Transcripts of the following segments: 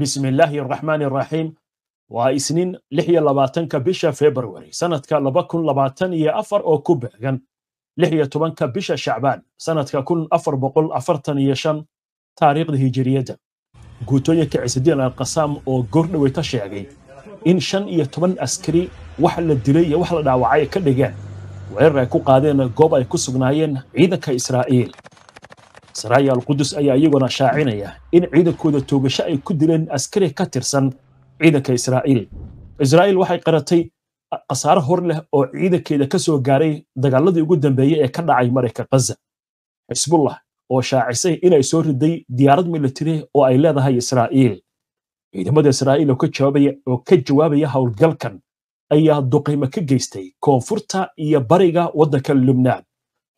bismillaahi araxmaani araxiim waa isniin lix iyo labaatanka bisha februari sanadka laba kun labaatan iyo afar oo ku beegan lix iyo tobanka bisha shacbaan sanadka kun afar boqol afartan iyo shan taariikhda hijiriyadda guutooyinka ciisidiin alkasaam oo goordhaweyta sheegay in shan iyo toban askari wax la dilay iyo wax la dhaawacay ka dhigeen weerar ay ku qaadeen goob ay ku sugnaayeen ciidanka israa'iil saraaya alqudus ayaa iyaguna shaacinaya in ciidankooda toogasho ay ku dileen askari ka tirsan ciidanka israa'iil israa'iil waxay qaratay khasaaro hor leh oo ciidankeeda ka soo gaaray dagaaladii ugu dambeeyey ee ka dhacay marayka khaza xisbullah oo shaacisay inay soo riday diyaarad militari oo ay leedahay israa'iil ciidamada israa'iil oo ka jawaabaya howlgalkan ayaa duqaymo ka geystay koonfurta iyo bariga waddanka lubnaan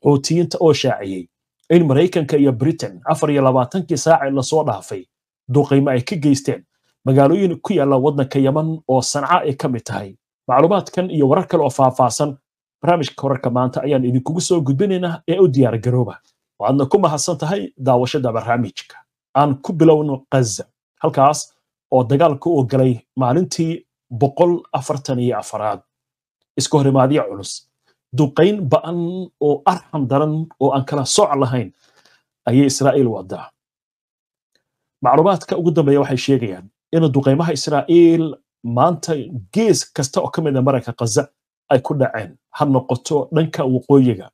xuutiyiinta oo shaaciyey in maraykanka iyo britain afar iyo labaatankii saacee lasoo dhaafay duuqaymo ay ka geysteen magaalooyin ku yaalla waddanka yaman oo sanca ay ka mid tahay macluumaadkan iyo warar kale oo faahfaahsan barnaamijka wararka maanta ayaan idinkugu soo gudbinaynaa ee u diyaar garooba waxaadna ku mahadsan tahay daawashada barnaamijka aan ku bilowno kaza halkaas oo dagaalka uu galay maalintii boqol afartan iyo afaraad isku horimaadyo culus duqayn ba'an oo arxan daran oo aan kala sooc lahayn ayay israa'iil wadaa macluumaadka ugu dambeeya waxay sheegayaan in duqaymaha israa'iil maanta gees kasta oo ka mid a ah maranka khaza ay ku dhaceen ha noqoto dhanka waqooyiga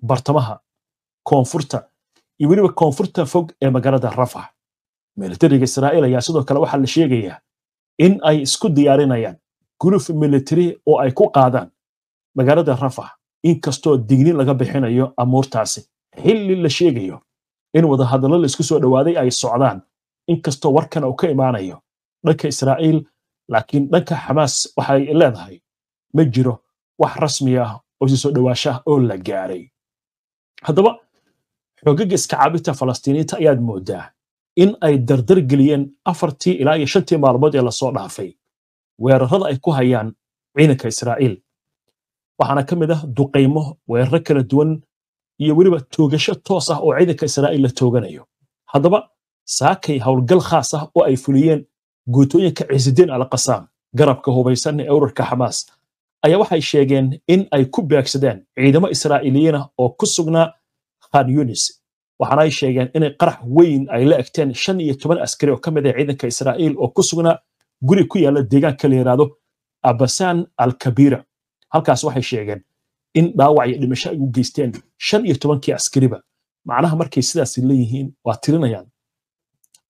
bartamaha koonfurta iyo weliba koonfurta fog ee magaalada rafah militariga israa'iil ayaa sidoo kale waxaa la sheegayaa in ay isku diyaarinayaan guluf militari oo ay ku qaadaan magaalada rafax inkastoo digni laga bixinayo amuurtaasi xilli la sheegayo in wadahadallo laisku soo dhowaaday ay socdaan inkastoo warkana uu ka imaanayo dhanka israa'iil laakiin dhanka xamaas waxay leedahay ma jiro wax rasmi ah oo isu soo dhowaashaah oo la gaaray haddaba xoogaga iska caabinta falastiiniinta ayaad moodaa in ay dardar geliyeen afartii ilaa iyo shantii maalmood ee lasoo dhaafay weerarada ay ku hayaan ciidanka israa'iil waxaana ka mid ah duqaymo weeraro kala duwan iyo weliba toogasho toos ah oo ciidanka israa'iil la tooganayo haddaba saakay howlgal khaas ah oo ay fuliyeen guutooyinka ciisidiin alqasaam garabka hubaysan ee ururka xamaas ayaa waxay sheegeen in ay ku beegsadeen ciidamo israa'iiliyiin ah oo ku sugnaa khan yunis waxaana ay sheegeen inay qarax weyn ay la egteen shan iyo toban askari oo ka mid ah ciidanka israa'iil oo ku sugnaa guri ku yaala deegaanka la yidhaahdo abasan alkabira halkaas waxay sheegeen in dhaawac iyo dhimasho ay u geysteen shan iyo tobankii askariba macnaha markay sidaas leeyihiin waa tirinayaan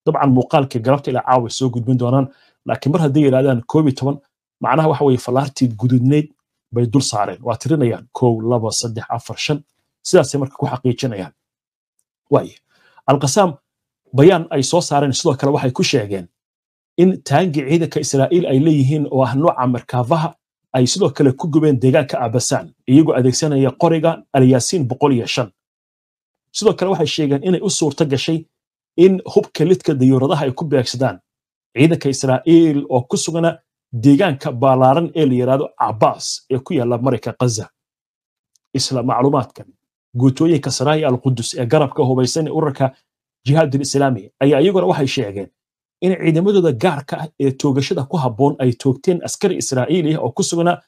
dabcan muuqaalka galabta ilaa caawa soo gudbin doonaan laakiin mar hadday yidhahdaan koob iyo toban macnaha waxa weeye fallaartii gududneyd bay dul saareen waa tirinayaan kow laba saddex afar shan sidaasay marka ku xaqiijinayaan waaye alqasaam bayaan ay soo saareen sidoo kale waxay ku sheegeen in taangi ciidanka israa'iil ay leeyihiin oo ah nooca markaafaha ay sidoo kale ku gubeen deegaanka abasan iyagoo adeegsanaya qoriga alyaasiin sidoo kale waxay sheegeen inay u suurto gashay in hubka lidka dayuuradaha ay ku beegsadaan ciidanka israa'iil oo ku sugana deegaanka baalaaran ee la yidhaahdo cabaas ee ku yaalla marinka kaza isla macluumaadkan guutooyinka sanaaya alqudus ee garabka hubaysan ee urarka jihaadul islaami ayaa iyaguna waxay sheegeen in ciidamadooda gaarka ah ee toogashada ku habboon ay toogteen askari israa'iili ah oo ku sugnaa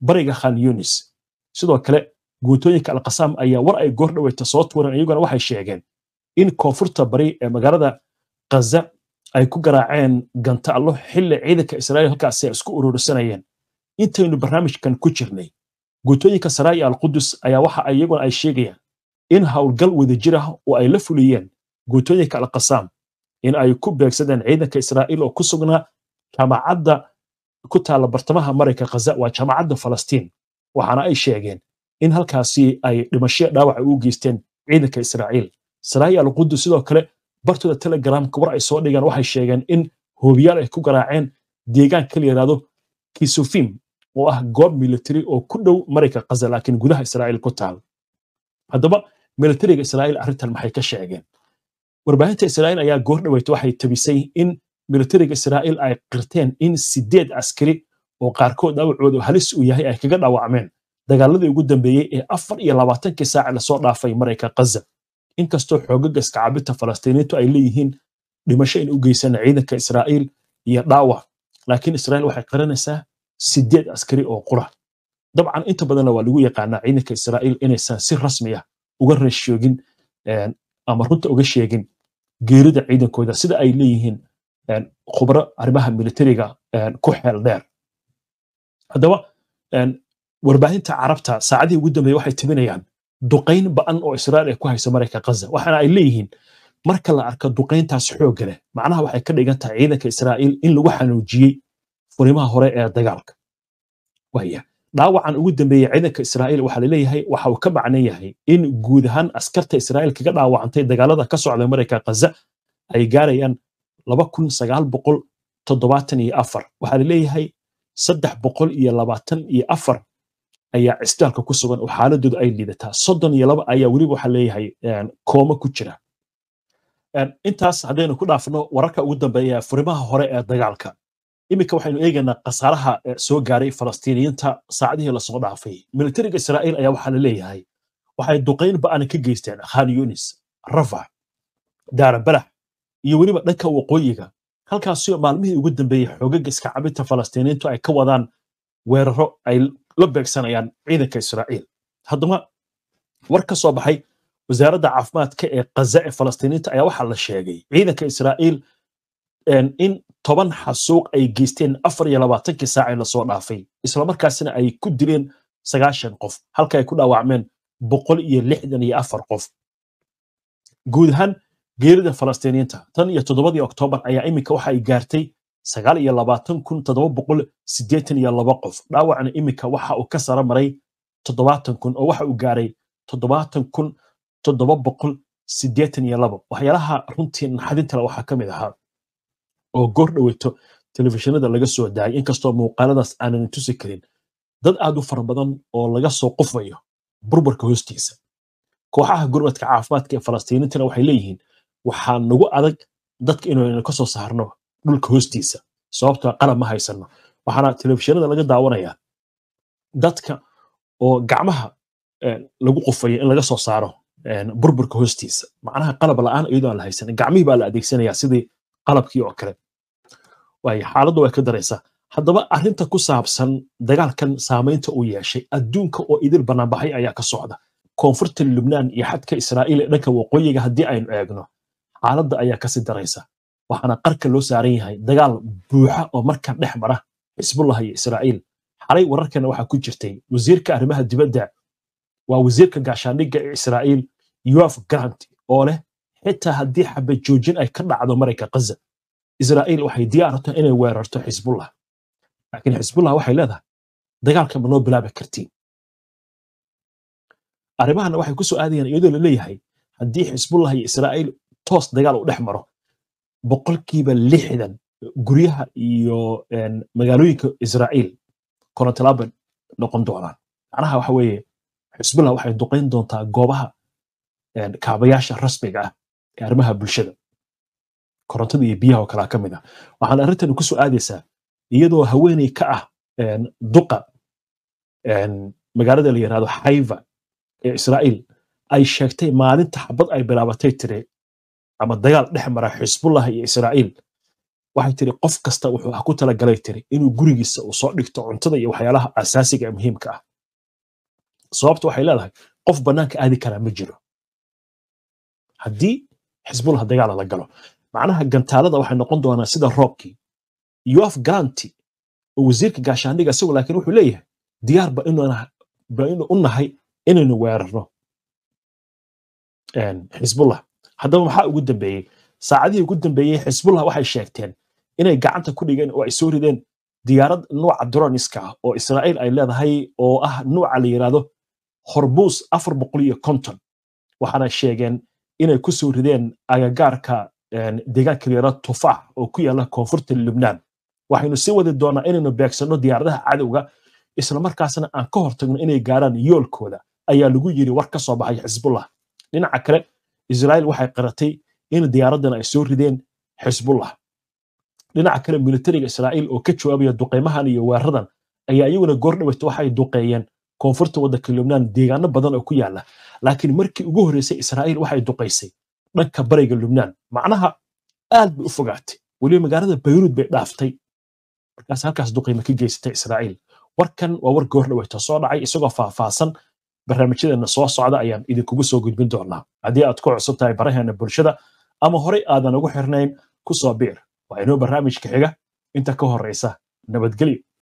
bariga khan yunis sidoo kale guutooyinka alkasaam ayaa war ay goor dhaweyta soo tuureen iyaguna waxay sheegeen in koonfurta bari ee magaalada khaza ay ku garaaceen gantaallo allo xilli ciidanka israa'iil halkaasi ay isku ururisanayeen intaynu barnaamijkan ku jirnay guutooyinka saraa'i alqudus ayaa waxa iyaguna ay sheegayaan in howlgal wada jir ah oo ay la fuliyeen guutooyinka alkasaam in ay ku beegsadeen ciidanka israa'iil oo ku sugnaa jaamacadda ku taalla bartamaha marayka khaza waa jaamacadda falastiin waxaana ay sheegeen in halkaasi ay dhimasho dhaawaca ugu geysteen ciidanka israa'iil saraahi al sidoo kale bartooda telegramka war ay soo dhigeen waxay sheegeen in hoobiyaal ay ku garaaceen deegaan kala yidhaahdo kisufim oo ah goob militari oo ku dhow marayka khaza laakiin gudaha israa'iil ku taal haddaba militariga israa'iil arrintan maxay ka sheegeen warbaahinta israa'iil ayaa goor dhaweyta waxay tabisay in milatariga israa'iil ay qirteen in sideed askari oo qaarkood dhawacoodu halis uu yahay ay kaga dhaawacmeen dagaaladii ugu dambeeyey ee afar iyo labaatankii saaci lasoo dhaafay marayka kaza inkastoo xoogaga iskacabinta falastiiniintu ay leeyihiin dhimasho in u geysan ciidanka israa'iil iyo dhaawac laakiin israa'iil waxay qiranaysaa sideed askari oo qura dabcan inta badanna waa lagu yaqaanaa ciidanka israa'iil inaysan si rasmi ah uga reeshoogin eh, ama runta uga sheegin geerida ciidankooda sida ay leeyihiin khubro arrimaha militariga ku xeel dheer haddaba warbaahinta carabta saacadihii ugu dambeeye waxay timinayaan duqayn ba'an oo israa'iil ee ku hayso marayka ghaza waxaana ay leeyihiin marka la arko duqayntaas xooga leh macnaha waxay ka dhigan tahay ciidanka israa'iil in lagu xanuujiyey furimaha hore ee dagaalka waaya dhaawacan ugu dambeeyey ciidanka israa'iil waxaa laleeyahay waxa uu ka macnan yahay in guud ahaan askarta israa'iil kaga dhaawacantay dagaalada ka socda mareyka khaza ay gaarayaan laba kun sagaal boqol toddobaatan iyo afar waxaa laleeyahay saddex boqol iyo labaatan iyo afar ayaa cisbitaalka ku sugan oo xaaladooda ay liidataa soddon iyo laba ayaa weliba waxaa leeyahay kooma ku jira intaas haddaynu ku dhaafno wararka ugu dambeeya furimaha hore ee dagaalka iminka waxaynu eegaynaa khasaaraha soo gaaray falastiiniyiinta saacadihii lasoo dhaafay militariga israa'iil ayaa waxaa la leeyahay waxay duqayn ba'anan ka geysteen khan yunis rafax daarabalax iyo weliba dhanka waqooyiga halkaasoo maalmihii ugu dambeeyey xoogaga iska cabinta falastiiniyiintu ay ka wadaan weeraro ay la beegsanayaan ciidanka israa'iil haddaba war ka soo baxay wasaaradda caafimaadka ee khaza ee falastiiniyiinta ayaa waxaa la sheegay ciidanka israa'iil in toban xasuuq ay geysteen afar iyo labaatankii saac ee lasoo dhaafay islamarkaasina ay ku dileen sagaashan qof halka ay ku dhaawacmeen boqol iyo lixdan iyo afar qof guud ahaan geerida falastiiniinta tan iyo toddobadii oktoobar ayaa iminka waxa ay gaartay sagaal iyo labaatan kun toddoba boqol siddeetan iyo laba qof dhaawacna iminka waxa uu ka sara maray toddobaatan kun oo waxa uu gaaray toddobaatan kun toddoba boqol siddeetan iyo laba waxyaalaha runtii naxadinta le waxaa ka mid ahaa oo gordhoweto telefishinada laga soo daayay inkastoo muuqaaladaas aanan tusi karin dad aad u fara badan oo laga soo qufayo burburka hoostiisa kooxaha gurmadka caafimaadka ee falastiiniintina waxay leeyihiin waxaa nagu adag dadka inaynu ka saarno dhulka hoostiisa sababtoo ah qalab ma haysanno waxaana telefishinada laga daawanayaa dadka oo gacmaha eh, lagu qufayo in laga soo saaro eh, burburka hoostiisa macnaha qalab la'aan iyadoo aan la haysanin gacmihii baa la adeegsanaya sidii qalabkii oo kale xaaladdu way ka daraysaa haddaba arrinta ku saabsan dagaalkan saamaynta uu yeeshay adduunka oo idil banaanbaxay ayaa ka socda koonfurta lubnaan iyo xadka israa'iil ee dhanka waqooyiga haddii aynu eegno xaaladda ayaa kasii daraysa waxaana qarka loo saaran yahay dagaal buuxa oo marka dhex mara xisbullah iyo israa'iil xalay wararkana waxaa ku jirtay wasiirka arrimaha dibadda waa wasiirka gaashaandhigga ee israa'iil yoaf grant oo leh xitaa haddii xabajoojin joojin ay ka dhacdo marayka ghaza israa'iil waxay diyaar inay weerarto xisbullah laakiin xisbullah waxay leedahay dagaalka ma noo bilaabi kartiin arrimahanna waxay ku soo aadayaan iyadoo laleeyahay leeyahay haddii xisbullah iyo israa'iil toos dagaal u dhex maro boqolkiiba lixdan guryaha iyo magaalooyinka israa'iil konotalaba noqon doonaan macnaha waxa weeye xisbullah waxay duqayn doontaa goobaha kaabayaasha rasmiga ah ee arrimaha bulshada korontada iyo biyaha oo kalaa ka mid ah waxaan arrintani ku aadaysaa iyadoo haweeney ka ah duqa magaalada la yidhahdo xayva ee israa'iil ay sheegtay maalinta xabad ay bilaabatay tiri ama dagaal dhex mara xisbullah iyo israa'iil waxay tiri qof kasta wuxuu ah ku talagalay tiri inuu gurigiisa uu soo dhigto cuntada iyo waxyaalaha asaasiga ee muhiimka ah sababta waxay leedahay qof bannaanka aadi karaa ma jiro haddii xisbullah dagaala la galo macnaha gantaalada waxay noqon doonaa sida roobkii yoaf ganti oo wasiirka gaashaandhiga isagu laakiin wuxuu leeyahay diyaar ba inuu u nahay inaynu weerarno xisbullah haddaba maxaa ugu dambeeyey saacadihii ugu dambeeyey xisbullah waxay sheegteen inay gacanta ku dhigeen oo ay soo rideen diyaarad nuuca droniska ah oo israa'iil ay leedahay oo ah nuuca la yidhaahdo hormuus afar boqol iyo konton waxaana sheegeen inay ku rideen agagaarka deegaanka la yaraad tufaax oo ku yaala koonfurta lubnaan waxaynu sii wadi doonaa inaynu beegsanno diyaaradaha cadowga islamarkaasna aan ka hortagno inay gaaraan yoolkooda ayaa lagu yidhi war ka soo baxay xisbullah dhinaca kale israa'iil waxay qaratay in diyaaraddan ay soo rideen xisbullah dhinaca kale militariga israa'iil oo ka jawaabaya duqaymahan iyo weeradan ayaa iyaguna goordhawayta waxay duqeeyeen koonfurta waddanka lubnaan deegaano badan oo ku yaala laakiin markii ugu horreysay israa'iil waxay duqaysay dhanka bariga lubnaan macnaha aad bay u fogaatay weliba magaalada bayruud bay dhaaftay markaas halkaas duqiime ka geysatay israa'iil warkan waa war goordhaweyta soo dhacay isagoo faahfaahsan barnaamijyadeena soo socda ayaan idinkugu soo gudbin doonaa haddii aad ku cusub tahay baraheena bulshada ama horey aadan ugu xirnayn ku soo biir waa inoo barnaamijka xiga inta ka horeysa nabadgelyo